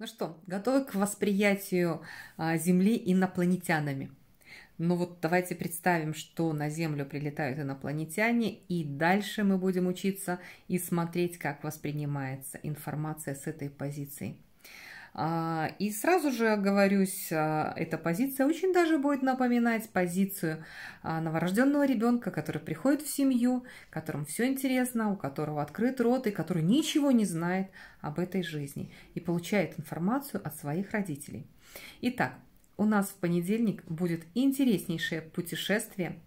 Ну что, готовы к восприятию а, Земли инопланетянами? Но ну вот давайте представим, что на Землю прилетают инопланетяне, и дальше мы будем учиться и смотреть, как воспринимается информация с этой позиции. А, и сразу же оговорюсь, а, эта позиция очень даже будет напоминать позицию а, новорожденного ребенка, который приходит в семью, которому все интересно, у которого открыт рот и который ничего не знает об этой жизни и получает информацию от своих родителей. Итак, у нас в понедельник будет интереснейшее путешествие,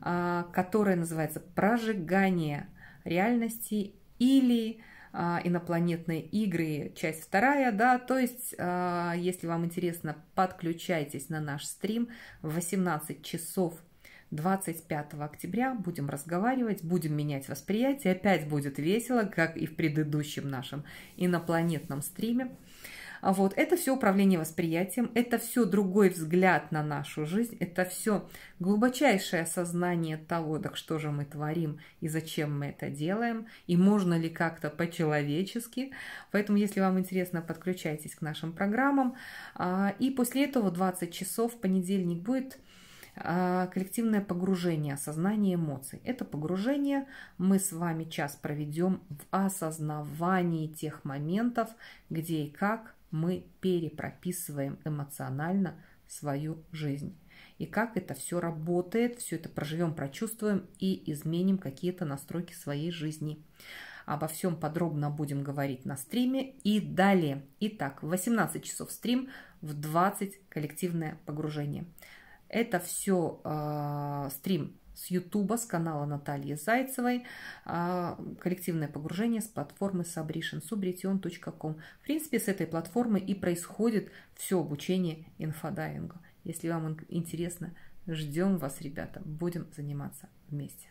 которое называется «Прожигание реальности» или а, инопланетные игры, часть вторая, да, то есть, а, если вам интересно, подключайтесь на наш стрим в 18 часов 25 октября будем разговаривать, будем менять восприятие, опять будет весело, как и в предыдущем нашем инопланетном стриме. А вот, это все управление восприятием, это все другой взгляд на нашу жизнь, это все глубочайшее осознание того, так что же мы творим и зачем мы это делаем, и можно ли как-то по-человечески. Поэтому, если вам интересно, подключайтесь к нашим программам. А, и после этого 20 часов в понедельник будет а, коллективное погружение, осознание эмоций. Это погружение мы с вами час проведем в осознавании тех моментов, где и как мы перепрописываем эмоционально свою жизнь. И как это все работает, все это проживем, прочувствуем и изменим какие-то настройки своей жизни. Обо всем подробно будем говорить на стриме и далее. Итак, в 18 часов стрим, в 20 коллективное погружение. Это все э, а, стрим с Ютуба, с канала Натальи Зайцевой, э, коллективное погружение с платформы Sabrition, subretion.com. В принципе, с этой платформы и происходит все обучение инфодайвингу. Если вам интересно, ждем вас, ребята, будем заниматься вместе.